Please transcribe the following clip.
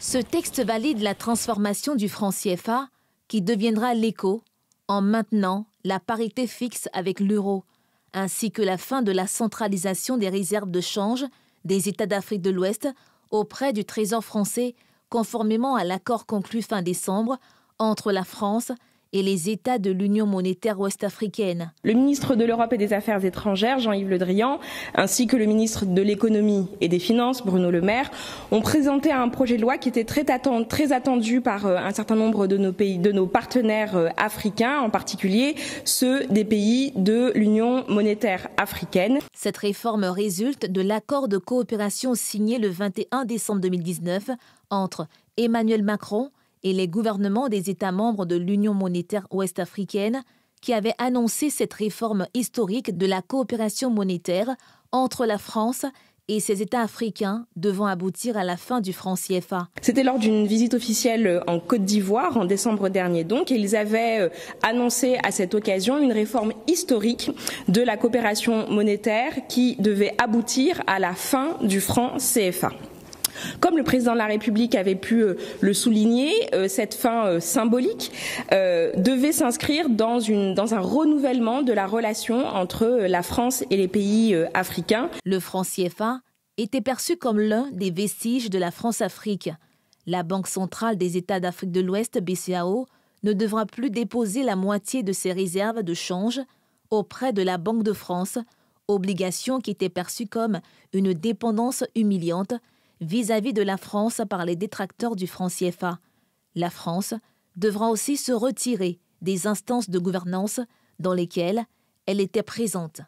Ce texte valide la transformation du franc CFA qui deviendra l'écho en maintenant la parité fixe avec l'euro, ainsi que la fin de la centralisation des réserves de change des États d'Afrique de l'Ouest auprès du Trésor français, conformément à l'accord conclu fin décembre entre la France et les États de l'Union monétaire ouest-africaine. Le ministre de l'Europe et des Affaires étrangères, Jean-Yves Le Drian, ainsi que le ministre de l'Économie et des Finances, Bruno Le Maire, ont présenté un projet de loi qui était très, attendu, par euh, un certain nombre de nos pays, de nos partenaires euh, africains, en particulier ceux des pays de l'Union monétaire africaine. Cette réforme résulte de l'accord de coopération signé le 21 décembre 2019 entre Emmanuel Macron, et les gouvernements des États membres de l'Union monétaire ouest-africaine qui avaient annoncé cette réforme historique de la coopération monétaire entre la France et ses États africains devant aboutir à la fin du franc CFA. C'était lors d'une visite officielle en Côte d'Ivoire en décembre dernier donc ils avaient euh, annoncé à cette occasion une réforme historique de la coopération monétaire qui devait aboutir à la fin du franc CFA. Comme le président de la République avait pu euh, le souligner, euh, cette fin euh, symbolique devait s'inscrire dans, un renouvellement de la relation entre la France et les pays africains. Le franc CFA était perçu comme l'un des vestiges de la France-Afrique. La Banque centrale des États d'Afrique de l'Ouest, BCAO, ne devra plus déposer la moitié de ses réserves de change auprès de la Banque de France, obligation qui était perçue comme une dépendance humiliante vis-à-vis de la France par les détracteurs du franc CFA. La France devra aussi se retirer des instances de gouvernance dans lesquelles elle était présente.